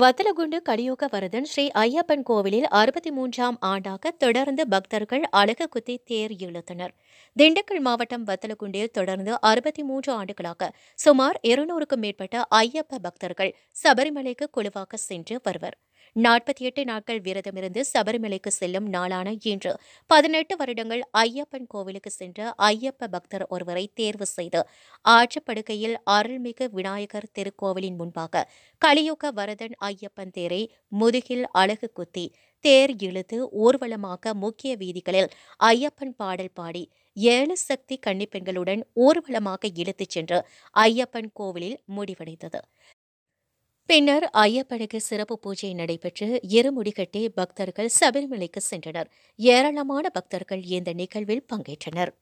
வத்தலகுண்டு கடியூக்க வரதன் ஸ்ரீ ஐயப்பன் கோவிலில் அறுபத்தி மூன்றாம் ஆண்டாக தொடர்ந்து பக்தர்கள் அழகு குத்தி தேர் இழுத்தனர் திண்டுக்கல் மாவட்டம் வத்தலகுண்டில் தொடர்ந்து அறுபத்தி மூன்று ஆண்டுகளாக சுமார் இருநூறுக்கும் மேற்பட்ட ஐயப்ப பக்தர்கள் சபரிமலைக்கு குழுவாக சென்று வருவர் நாற்பத்தி எட்டு நாட்கள் விரதமிருந்து சபரிமலைக்கு செல்லும் நாளான இன்று பதினெட்டு வருடங்கள் ஐயப்பன் கோவிலுக்கு சென்ற ஐயப்ப பக்தர் ஒருவரை தேர்வு செய்து ஆற்றுப்படுக்கையில் அருள்மிகு விநாயகர் திருக்கோவிலின் முன்பாக கலியுக வரதன் ஐயப்பன் தேரை முதுகில் அழகு குத்தி தேர் இழுத்து ஊர்வலமாக முக்கிய வீதிகளில் ஐயப்பன் பாடல் பாடி ஏழு சக்தி கன்னிப்பெண்களுடன் ஊர்வலமாக இழுத்துச் சென்று ஐயப்பன் கோவிலில் முடிவடைந்தது பின்னர் ஐயப்பனுக்கு சிறப்பு பூஜை நடைபெற்று இருமுடிகட்டி பக்தர்கள் சபரிமலைக்கு சென்றனர் ஏராளமான பக்தர்கள் இந்த நிகழ்வில் பங்கேற்றனர்